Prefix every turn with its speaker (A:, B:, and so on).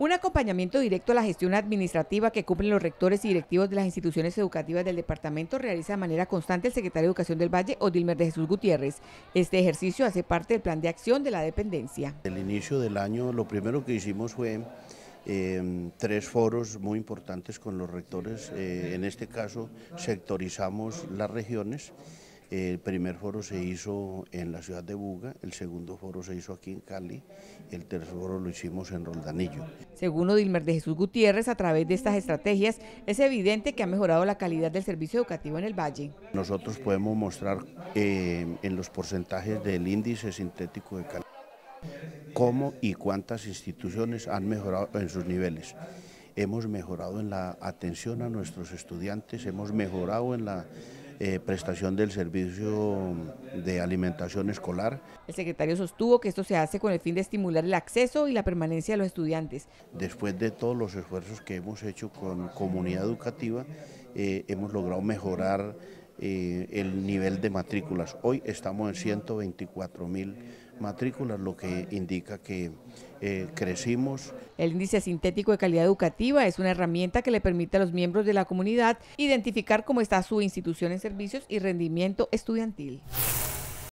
A: Un acompañamiento directo a la gestión administrativa que cumplen los rectores y directivos de las instituciones educativas del departamento realiza de manera constante el secretario de Educación del Valle, Odilmer de Jesús Gutiérrez. Este ejercicio hace parte del plan de acción de la dependencia.
B: El inicio del año lo primero que hicimos fue eh, tres foros muy importantes con los rectores. Eh, en este caso sectorizamos las regiones el primer foro se hizo en la ciudad de Buga, el segundo foro se hizo aquí en Cali, el tercer foro lo hicimos en Roldanillo.
A: Según Odilmer de Jesús Gutiérrez, a través de estas estrategias es evidente que ha mejorado la calidad del servicio educativo en el Valle.
B: Nosotros podemos mostrar eh, en los porcentajes del índice sintético de calidad cómo y cuántas instituciones han mejorado en sus niveles hemos mejorado en la atención a nuestros estudiantes, hemos mejorado en la eh, prestación del servicio de alimentación escolar.
A: El secretario sostuvo que esto se hace con el fin de estimular el acceso y la permanencia de los estudiantes.
B: Después de todos los esfuerzos que hemos hecho con comunidad educativa, eh, hemos logrado mejorar eh, el nivel de matrículas. Hoy estamos en
A: 124 mil matrículas, lo que indica que eh, crecimos. El índice sintético de calidad educativa es una herramienta que le permite a los miembros de la comunidad identificar cómo está su institución en servicios y rendimiento estudiantil.